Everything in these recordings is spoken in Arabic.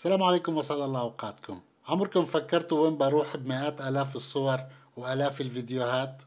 السلام عليكم وسعد الله اوقاتكم عمركم فكرتوا وين بروح بمئات الاف الصور والاف الفيديوهات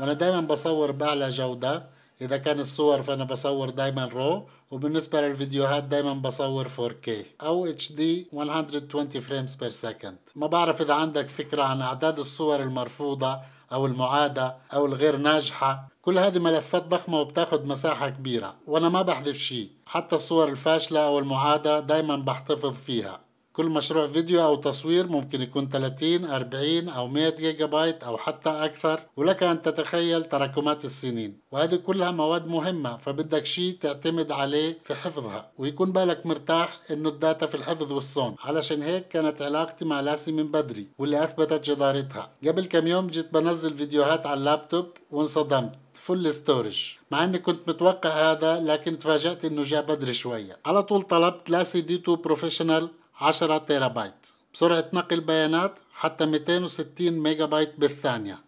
وانا دايما بصور باعلى جودة اذا كان الصور فانا بصور دايما رو وبالنسبة للفيديوهات دايما بصور 4K او HD 120 فريمز بير سكند ما بعرف اذا عندك فكرة عن اعداد الصور المرفوضة أو المعادة أو الغير ناجحة كل هذه ملفات ضخمة وبتاخد مساحة كبيرة وأنا ما بحذف شيء حتى الصور الفاشلة أو المعادة دايما بحتفظ فيها كل مشروع فيديو أو تصوير ممكن يكون 30 40 أو 100 جيجا بايت أو حتى أكثر ولك أن تتخيل تراكمات السنين وهذه كلها مواد مهمة فبدك شيء تعتمد عليه في حفظها ويكون بالك مرتاح إنه الداتا في الحفظ والصون علشان هيك كانت علاقتي مع لاسي من بدري واللي أثبتت جدارتها قبل كم يوم جيت بنزل فيديوهات على اللابتوب وانصدمت فل ستورج مع اني كنت متوقع هذا لكن تفاجأت انه جاء بدري شوية على طول طلبت لاسي دي 2 بروفيشنال 10 تيرا بايت بسرعة نقل بيانات حتى 260 ميجا بايت بالثانية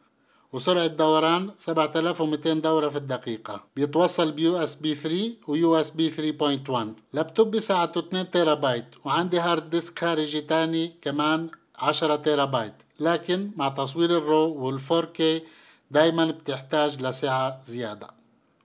وسرعة دوران 7200 دورة في الدقيقة بيتوصل بيو اس بي 3 ويو اس بي 3.1 لابتوب بساعته 2 تيرا بايت وعندي هارد ديسك خارجي تاني كمان 10 تيرا بايت لكن مع تصوير الرو والفور كي دايما بتحتاج لسعة زيادة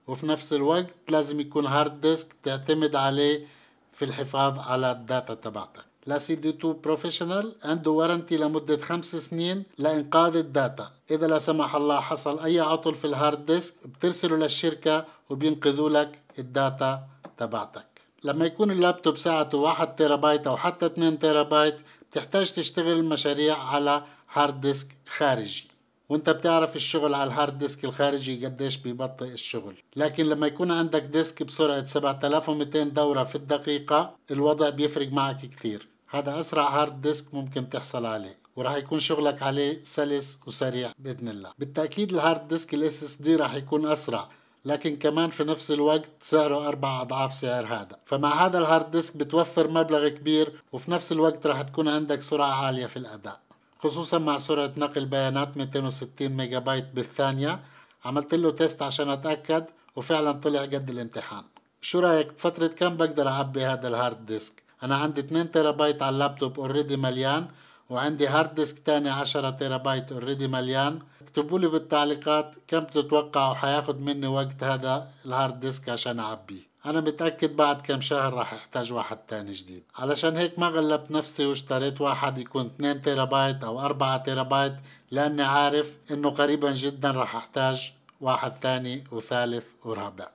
وفي نفس الوقت لازم يكون هارد ديسك تعتمد عليه في الحفاظ على الداتا تبعتك لسيدته بروفيشنال عنده ورنتي لمدة خمس سنين لإنقاذ الداتا إذا لا سمح الله حصل أي عطل في الهارد ديسك بترسله للشركة وبينقذوا لك الداتا تبعتك لما يكون اللابتوب واحد 1 تيرابايت أو حتى 2 تيرابايت بتحتاج تشتغل المشاريع على هارد ديسك خارجي وانت بتعرف الشغل على الهارد ديسك الخارجي قديش بيبطئ الشغل لكن لما يكون عندك ديسك بسرعة 7200 دورة في الدقيقة الوضع بيفرق معك كثير هذا أسرع هارد ديسك ممكن تحصل عليه وراح يكون شغلك عليه سلس وسريع باذن الله بالتاكيد الهارد ديسك الاس اس دي راح يكون اسرع لكن كمان في نفس الوقت سعره أربع أضعاف سعر هذا فمع هذا الهارد ديسك بتوفر مبلغ كبير وفي نفس الوقت راح تكون عندك سرعة عالية في الأداء خصوصا مع سرعة نقل بيانات 260 ميجا بايت بالثانية عملت له تيست عشان أتأكد وفعلا طلع قد الامتحان شو رأيك بفترة كم بقدر أعبي هذا الهارد ديسك انا عندي 2 تيرا بايت على اللابتوب اوريدي مليان وعندي هارد ديسك تاني 10 تيرا بايت اوريدي مليان اكتبوا لي بالتعليقات كم تتوقعوا حياخد مني وقت هذا الهارد ديسك عشان اعبيه انا متأكد بعد كم شهر راح احتاج واحد تاني جديد علشان هيك ما غلبت نفسي واشتريت واحد يكون 2 تيرا بايت او 4 تيرا بايت لاني عارف انه قريبا جدا راح احتاج واحد تاني وثالث ورابع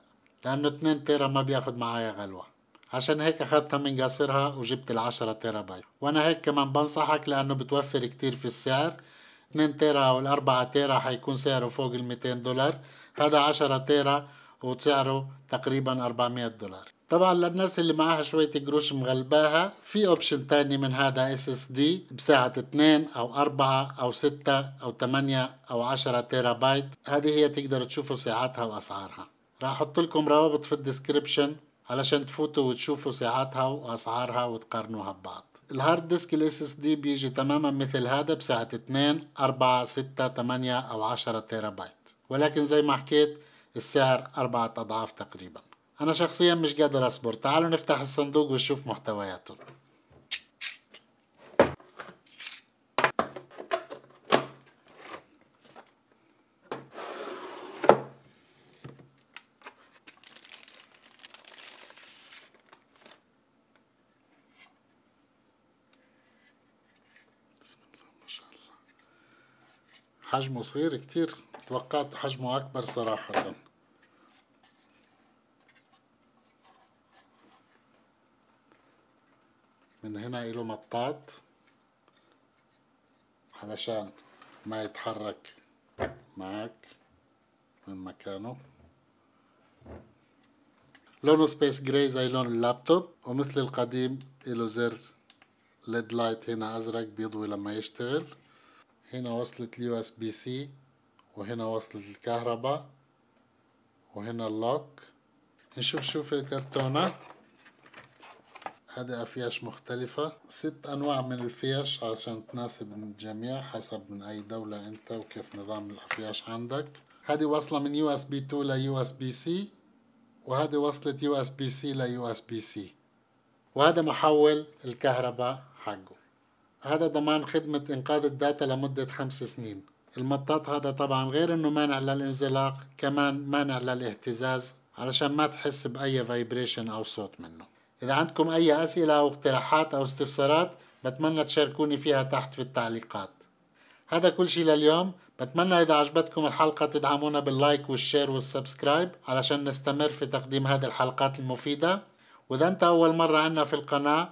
لانه 2 تيرا ما بياخد معايا غلوه عشان هيك اخذتها من قصرها وجبت العشرة تيرا بايت وانا هيك كمان بنصحك لانه بتوفر كتير في السعر 2 تيرا او 4 تيرا حيكون سعره فوق ال 200 دولار هذا 10 تيرا وسعره تقريبا 400 دولار طبعا للناس اللي معاها شوية قروش مغلباها في اوبشن تاني من هذا اس اس دي بساعة 2 او 4 او 6 او 8 او 10 تيرا بايت هذه هي تقدر تشوفوا ساعاتها واسعارها راح احط لكم روابط في الديسكربشن علشان تفوتوا وتشوفوا ساعاتها واسعارها وتقارنوها ببعض الهارد ديسك الاس اس دي بيجي تماما مثل هذا بسعة 2 4 6 8 او 10 تيرا بايت ولكن زي ما حكيت السعر أربعة أضعاف تقريبا أنا شخصيا مش قادر أصبر تعالوا نفتح الصندوق ونشوف محتوياته حجمه صغير كتير توقعت حجمه أكبر صراحة من هنا له مطاط علشان ما يتحرك معك من مكانه لونه سبيس جراي زي لون اللابتوب ومثل القديم له زر ليد لايت هنا أزرق بيضوي لما يشتغل هنا وصلت اليو اس بي سي وهنا وصلت الكهرباء وهنا اللوك نشوف شو في الكرتونة هذا أفياش مختلفة ست أنواع من الفيش عشان تناسب الجميع حسب من أي دولة أنت وكيف نظام الأفياش عندك هذه واصلة من يو اس بي 2 ليو اس بي سي وهذه وصلة يو اس بي سي ليو اس بي سي وهذا محول الكهرباء حقه هذا ضمان خدمة إنقاذ الداتا لمدة خمس سنين المطاط هذا طبعا غير انه مانع للانزلاق كمان مانع للاهتزاز علشان ما تحس بأي فايبريشن أو صوت منه إذا عندكم أي أسئلة أو اقتراحات أو استفسارات بتمنى تشاركوني فيها تحت في التعليقات هذا كل شي لليوم بتمنى إذا عجبتكم الحلقة تدعمونا باللايك والشير والسبسكرايب علشان نستمر في تقديم هذه الحلقات المفيدة وإذا أنت أول مرة عنا في القناة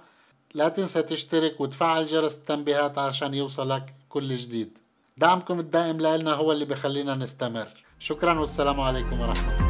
لا تنسى تشترك وتفعل جرس التنبيهات عشان يوصلك كل جديد دعمكم الدائم لنا هو اللي بخلينا نستمر شكرا والسلام عليكم ورحمة الله